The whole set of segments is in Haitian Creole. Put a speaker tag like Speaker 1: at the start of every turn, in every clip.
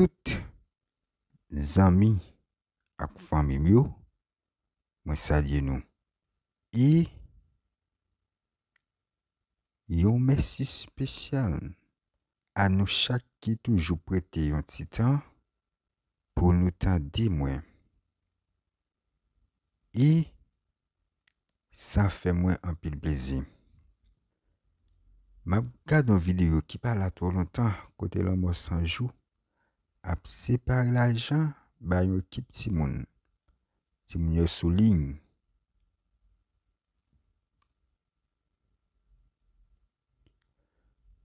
Speaker 1: Sout zami ak fami myo mwen salye nou. I yon mersi spesyal a nou chak ki toujou prete yon titan pou nou tan di mwen. I san fe mwen an pil plezi. Ma gade yon video ki pale ato lontan kote lomo sanjou. ap separe la jan, ba yo kip ti moun. Ti moun yo soligne.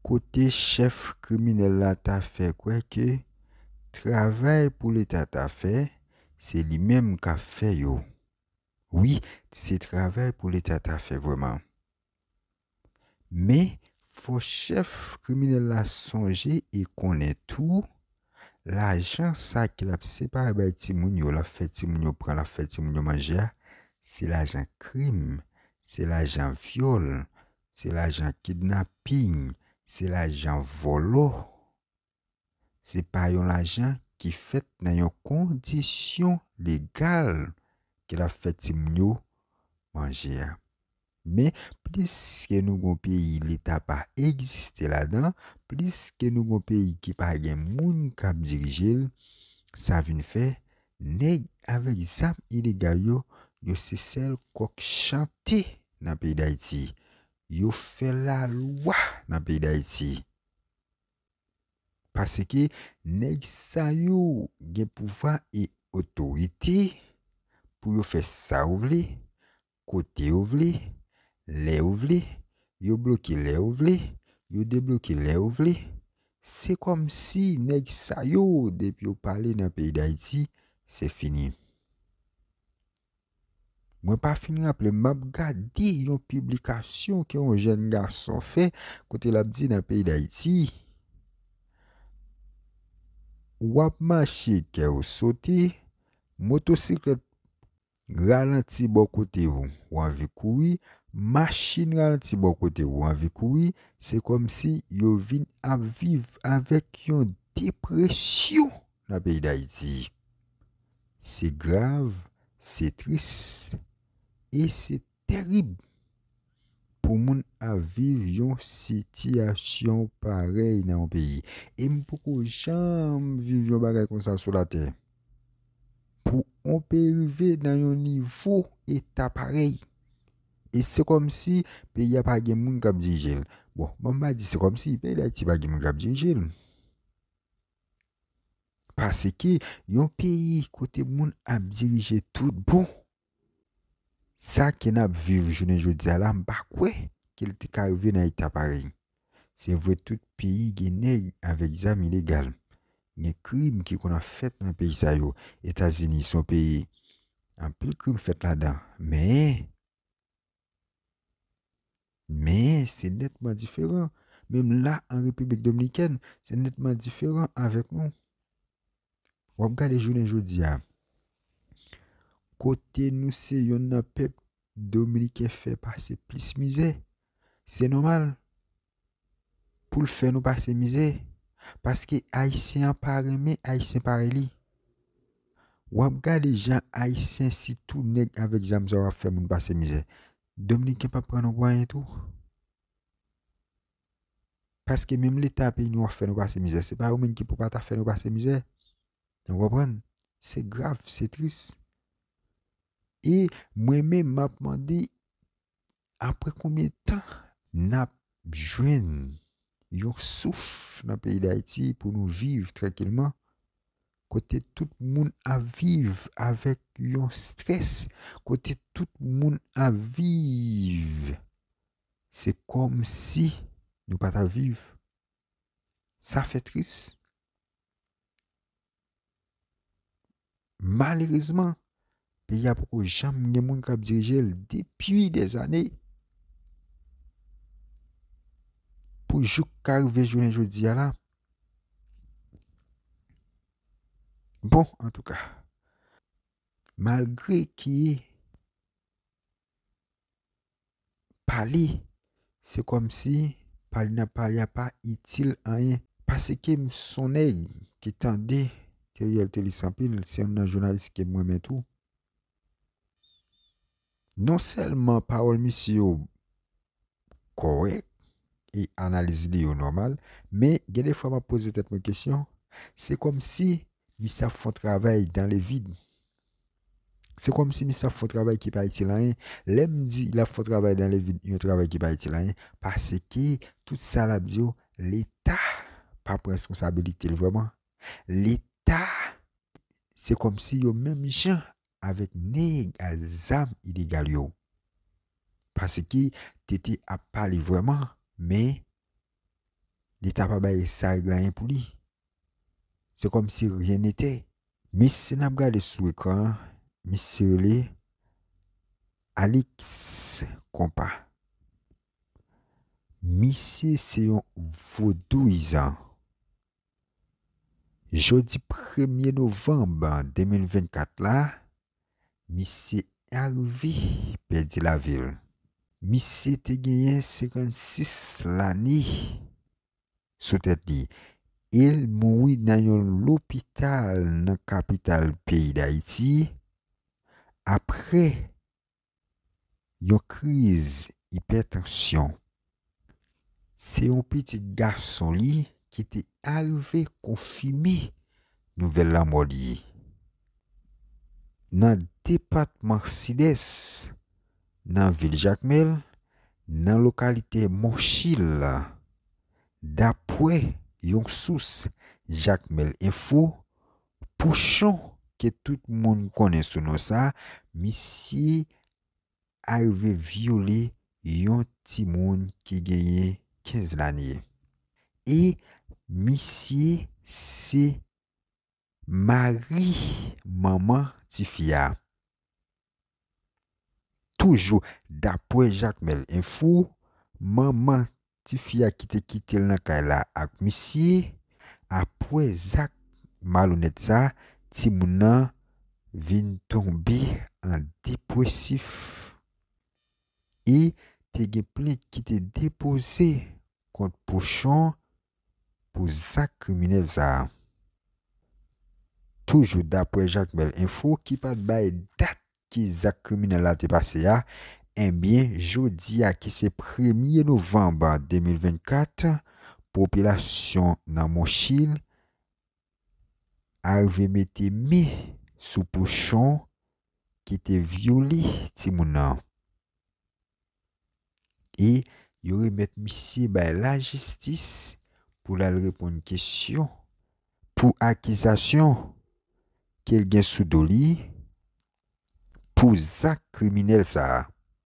Speaker 1: Kote chef kriminella ta fe kweke, travay pou le ta ta fe, se li menm ka fe yo. Oui, se travay pou le ta ta fe vweman. Me, fo chef kriminella sonje, e konen tou, L'ajan sa ki lap separe bay ti moun yo, la fè ti moun yo pran, la fè ti moun yo manjea, se l'ajan krim, se l'ajan viole, se l'ajan kidnapping, se l'ajan volo, separe yon l'ajan ki fèt nan yon kondisyon legal ki la fè ti moun yo manjea. Men, plis ke nou kon peyi lita pa egziste la dan, plis ke nou kon peyi ki pa gen moun kap dirijil, sa vin fe, neg avek zam iligal yo, yo se sel kok chante nan peyi da iti. Yo fe la lwa nan peyi da iti. Pase ki, neg sa yo gen poufan e otorite, pou yo fe sa ouvli, kote ouvli, Le ou vle, yo bloke le ou vle, yo debloke le ou vle. Se kom si nek sa yo dep yo pale nan peyi da iti, se fini. Mwen pa fini ap le map ga di yo publikasyon ki yo jen ga son fe kote la bdi nan peyi da iti. Wap manche ke yo sote, motosiklet pwede. Ralenti bo kote wou anve koui, masin ralenti bo kote wou anve koui, se kom si yo vin aviv avek yon depresyon na peyi da iti. Se grav, se tris, e se terib pou moun aviv yon sitiyasyon parey nan yon peyi. E m pou kou janm viv yon parey konsa sou la tey. On pe rive nan yon nivou etaparey. E se kom si pe bon, bon, y apage moun kap di jil. Bon, mwen ma di se kom si, pe lè ti apage moun kap di jil. Pase ki yon pe yi kote moun ap dirije tout bou. Sa ken ap viv jounen jwet zalam, ba kwe? Kel te ka rive nan etaparey. Se vwe tout pe yi genè yi avek zam ilegal. Nye krim ki kon a fèt nan peyi sa yo Etazini, son peyi An pel krim fèt la dan Mè Mè, se netman diferan Mèm la an republik dominiken Se netman diferan avèk nou Wap gade jounen joudia Kote nou se yon nan pep Dominiken fè pa se plismize Se nomal Poul fè nou pa se mize Paske aisyen pa reme, aisyen pa reli. Wap ka de jan aisyen si tout neg avèk jan mzè wap fè moun basè mizè. Dominik yon pa pran an gwa yon tou. Paske mèm lè tapè yon wap fè moun basè mizè. Se pa yon mèm ki pou pata fè moun basè mizè. Yon wap ren. Se grav, se tris. E mwen mèm ap mandi, apre koumè tan nap jwen? Yon souf nan peyi da iti pou nou viv trèkèlman. Kote tout moun aviv avèk yon stres. Kote tout moun aviv. Se kom si nou pat aviv. Sa fè tris. Malirizman peyi apoko jam nye moun kap dirijel depi des anèy. pou jou karve jounen joudi ala. Bon, an tou ka. Malgre ki pali, se kom si pali na pali a pa itil a yon. Pase ke m sonay ki tan de ke yon telisampin, se m nan jounalist ke m wèmen tou. Non selman parol mi si yo korek, et analyse les normal mais des fois m'a posé cette question c'est comme si mis ça faut travail dans le vide c'est comme si mis ça faut travail qui pas utile l'aime dit il a faut travail dans le vide il travail qui pas utile parce que tout ça là l'état pas responsabilité vraiment l'état c'est comme si yo même gens avec né à illégal parce que t'es à Paris vraiment Me, li ta pa baye sa y glan yon pou li. Se kom si ryen ete. Mi se nabga de sou ekran, mi se li, Alix kompa. Mi se seyon vodou izan. Jodi premye novemb 2024 la, mi se ervi pedi la vil. Mi se te genyen 56 lani. Sote te di, el moui nan yon lopital nan kapital peyi da iti. Apre, yon kriz hipertensyon. Se yon piti gason li ki te arve konfimi nouvel la mori. Nan depat marsides. nan vil Jakmel, nan lokalite Moshil, dapwe yon souse Jakmel Info, pouchon ke tout moun konen sou nou sa, misi arve viole yon timoun ki genye 15 laniye. E misi se mari maman ti fiya. Toujou, dapwe jak mel enfou, manman ti fia ki te kitel nan kaila ak misi, apwe zak malounet za, ti mounan vin tonbi an depresif. E te gepli ki te depose kont pochon pou zak kumine za. Toujou, dapwe jak mel enfou, ki pat baye dat, ki zak krimine la te pase ya, enbyen, eh jodi a ki se premye novemba 2024, popilasyon nan monshin, arve mette mi sou pochon ki te viole ti mounan. E, yore mette misi bay la jistis pou la l repon kesyon pou akizasyon kel gen sou doli ki ça criminel ça